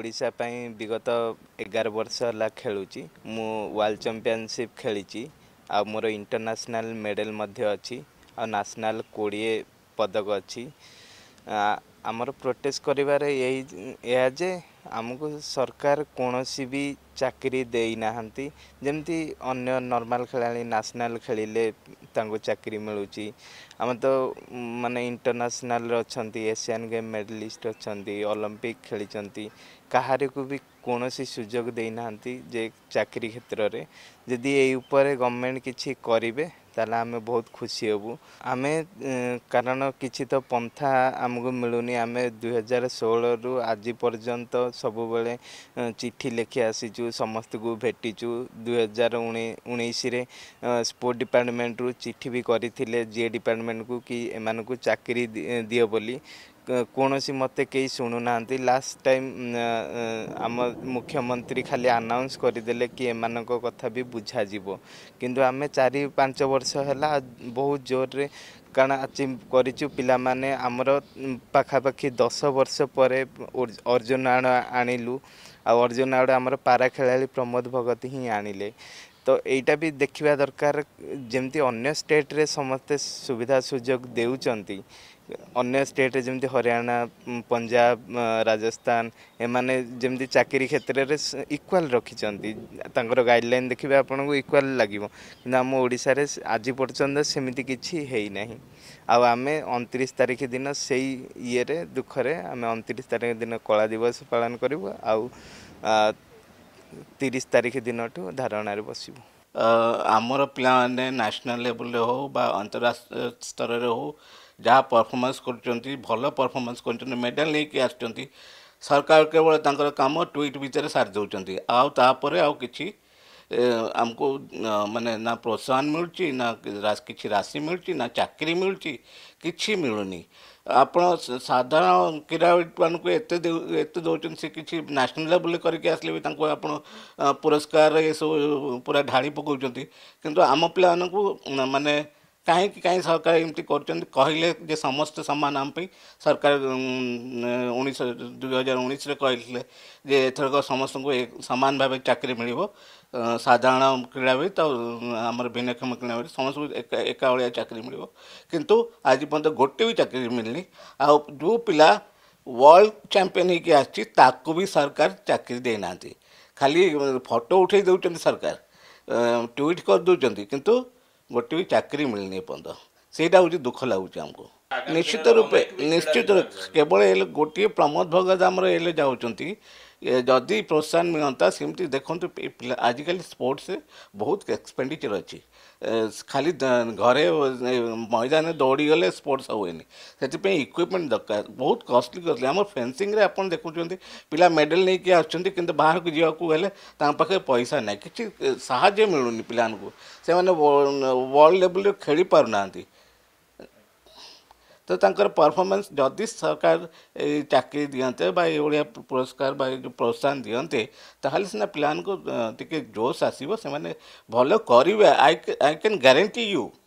ଓଡ଼ିଶା ପାଇଁ ବିଗତ ଏଗାର ବର୍ଷ ହେଲା ଖେଳୁଛି ମୁଁ ୱାର୍ଲଡ଼ ଚାମ୍ପିଅନସିପ୍ ଖେଳିଛି ଆଉ ମୋର ଇଣ୍ଟରନ୍ୟାସନାଲ୍ ମେଡ଼ାଲ୍ ମଧ୍ୟ ଅଛି ଆଉ ନ୍ୟାସନାଲ୍ କୋଡ଼ିଏ ପଦକ ଅଛି ଆମର ପ୍ରୋଟେଷ୍ଟ କରିବାର ଏହି ଏହା ଯେ ଆମକୁ ସରକାର କୌଣସି ବି ଚାକିରି ଦେଇନାହାନ୍ତି ଯେମିତି ଅନ୍ୟ ନର୍ମାଲ୍ ଖେଳାଳି ନ୍ୟାସନାଲ୍ ଖେଳିଲେ ତାଙ୍କୁ ଚାକିରି ମିଳୁଛି ଆମେ ତ ମାନେ ଇଣ୍ଟରନ୍ୟାସନାଲରେ ଅଛନ୍ତି ଏସିଆନ୍ ଗେମ୍ ମେଡ଼ାଲିଷ୍ଟ ଅଛନ୍ତି ଅଲିମ୍ପିକ୍ ଖେଳିଛନ୍ତି କାହାରିକୁ ବି କୌଣସି ସୁଯୋଗ ଦେଇନାହାନ୍ତି ଯେ ଚାକିରି କ୍ଷେତ୍ରରେ ଯଦି ଏଇ ଉପରେ ଗଭର୍ଣ୍ଣମେଣ୍ଟ କିଛି କରିବେ ତାହେଲେ ଆମେ ବହୁତ ଖୁସି ହେବୁ ଆମେ କାରଣ କିଛି ତ ପନ୍ଥା ଆମକୁ ମିଳୁନି ଆମେ ଦୁଇହଜାର ଷୋହଳରୁ ଆଜି ପର୍ଯ୍ୟନ୍ତ ସବୁବେଳେ ଚିଠି ଲେଖି ଆସିଛୁ ସମସ୍ତଙ୍କୁ ଭେଟିଛୁ ଦୁଇହଜାର ଉଣେଇଶରେ ସ୍ପୋର୍ଟ ଡିପାର୍ଟମେଣ୍ଟରୁ ଚିଠି ବି କରିଥିଲେ ଜିଏ ଡିପାର୍ଟମେଣ୍ଟକୁ କି ଏମାନଙ୍କୁ ଚାକିରି ଦିଅ ବୋଲି କୌଣସି ମୋତେ କେହି ଶୁଣୁନାହାନ୍ତି ଲାଷ୍ଟ ଟାଇମ୍ ଆମ ମୁଖ୍ୟମନ୍ତ୍ରୀ ଖାଲି ଆନାଉନ୍ସ କରିଦେଲେ କି ଏମାନଙ୍କ କଥା ବି ବୁଝାଯିବ କିନ୍ତୁ ଆମେ ଚାରି ପାଞ୍ଚ ବର୍ଷ ହେଲା ବହୁତ ଜୋରରେ କାରଣ ଆଚିଭ୍ କରିଛୁ ପିଲାମାନେ ଆମର ପାଖାପାଖି ଦଶ ବର୍ଷ ପରେ ଅର୍ଜୁନ ଆଣିଲୁ ଆଉ ଅର୍ଜୁନ ଆଡ଼ ଆମର ପାରା ଖେଳାଳି ପ୍ରମୋଦ ଭଗତ ହିଁ ଆଣିଲେ ତ ଏଇଟା ବି ଦେଖିବା ଦରକାର ଯେମିତି ଅନ୍ୟ ଷ୍ଟେଟ୍ରେ ସମସ୍ତେ ସୁବିଧା ସୁଯୋଗ ଦେଉଛନ୍ତି ଅନ୍ୟ ଷ୍ଟେଟ୍ରେ ଯେମିତି ହରିୟାଣା ପଞ୍ଜାବ ରାଜସ୍ଥାନ ଏମାନେ ଯେମିତି ଚାକିରି କ୍ଷେତ୍ରରେ ଇକ୍ୱାଲ୍ ରଖିଛନ୍ତି ତାଙ୍କର ଗାଇଡ଼ଲାଇନ୍ ଦେଖିବେ ଆପଣଙ୍କୁ ଇକ୍ୱାଲ୍ ଲାଗିବ କିନ୍ତୁ ଆମ ଓଡ଼ିଶାରେ ଆଜି ପର୍ଯ୍ୟନ୍ତ ସେମିତି କିଛି ହେଇନାହିଁ ଆଉ ଆମେ ଅଣତିରିଶ ତାରିଖ ଦିନ ସେଇ ଇଏରେ ଦୁଃଖରେ ଆମେ ଅଣତିରିଶ ତାରିଖ ଦିନ କଳା ଦିବସ ପାଳନ କରିବୁ ଆଉ ତିରିଶ ତାରିଖ ଦିନଠୁ ଧାରଣାରେ ବସିବୁ ଆମର ପିଲାମାନେ ନ୍ୟାସନାଲ୍ ଲେଭେଲରେ ହେଉ ବା ଅନ୍ତରାଷ୍ଟ୍ରୀୟ ସ୍ତରରେ ହେଉ ଯାହା ପରଫର୍ମାନ୍ସ କରୁଛନ୍ତି ଭଲ ପରଫର୍ମାନ୍ସ କରୁଛନ୍ତି ମେଡ଼ାଲ୍ ନେଇକି ଆସୁଛନ୍ତି ସରକାର କେବଳ ତାଙ୍କର କାମ ଟ୍ୱିଟ୍ ଭିତରେ ସାରି ଦେଉଛନ୍ତି ଆଉ ତାପରେ ଆଉ କିଛି आमकां माने ना प्रोत्साहन मिळची ना राजकीची राशी मिळची ना चाकरी मिळची କିଛି ମିଳୁନି ଆପଣ ସାଧାରଣ କ୍ରୀଡ଼ାବିତ୍ମାନଙ୍କୁ ଏତେ ଏତେ ଦେଉଛନ୍ତି ସେ କିଛି ନ୍ୟାସନାଲ୍ ଲେବୁଲ୍ରେ କରିକି ଆସିଲେ ବି ତାଙ୍କୁ ଆପଣ ପୁରସ୍କାର ଏସବୁ ପୁରା ଢାଳି ପକାଉଛନ୍ତି କିନ୍ତୁ ଆମ ପିଲାମାନଙ୍କୁ ମାନେ କାହିଁକି କାହିଁ ସରକାର ଏମିତି କରୁଛନ୍ତି କହିଲେ ଯେ ସମସ୍ତେ ସମାନ ଆମ ପାଇଁ ସରକାର ଉଣେଇଶ ଦୁଇ ହଜାର ଉଣେଇଶରେ କହିଥିଲେ ଯେ ଏଥରକ ସମସ୍ତଙ୍କୁ ସମାନ ଭାବେ ଚାକିରି ମିଳିବ ସାଧାରଣ କ୍ରୀଡ଼ାବିତ ଆଉ ଆମର ଭିନ୍ନକ୍ଷମ କ୍ରୀଡ଼ାବିତ ସମସ୍ତଙ୍କୁ ଏକାଭଳିଆ ଚାକିରି ମିଳିବ କିନ୍ତୁ ଆଜି ପର୍ଯ୍ୟନ୍ତ ଗୋଟେ ବି ଚାକିରି ମିଳିନି ଆଉ ଯେଉଁ ପିଲା ୱାର୍ଲଡ଼ ଚାମ୍ପିଅନ୍ ହେଇକି ଆସିଛି ତାକୁ ବି ସରକାର ଚାକିରି ଦେଇନାହାନ୍ତି ଖାଲି ଫଟୋ ଉଠାଇ ଦେଉଛନ୍ତି ସରକାର ଟ୍ୱିଟ୍ କରିଦେଉଛନ୍ତି କିନ୍ତୁ वट्टी चे चक्री मिलनी पंद सेटा हो दुख लागो आमको हमको निश्चित रूपे निश्चित केवल एले गोटी प्रमदभगा जामरे एले जाउचंती जदि प्रोत्साहन मिलता सेमती देखते आजिकल स्पोर्टस बहुत एक्सपेडिचर अच्छी खाली घरे मैदान दौड़गले स्पोर्टस हुए नहीं इक्विपमेंट दरकार बहुत कस्टली कस्टली आम फेन्सींग आप देखुंत पिला मेडल नहीं कि आस बाहर जावाक पैसा ना कि साज मिलूनी पिला वर्ल्ड लेवल खेली पार ना तो परफॉर्मेंस जदि सरकार चाकरी दिंते पुरस्कार प्रोत्साहन दिंते सीना पिला जोश आसवे भल करेंगे I I can guarantee you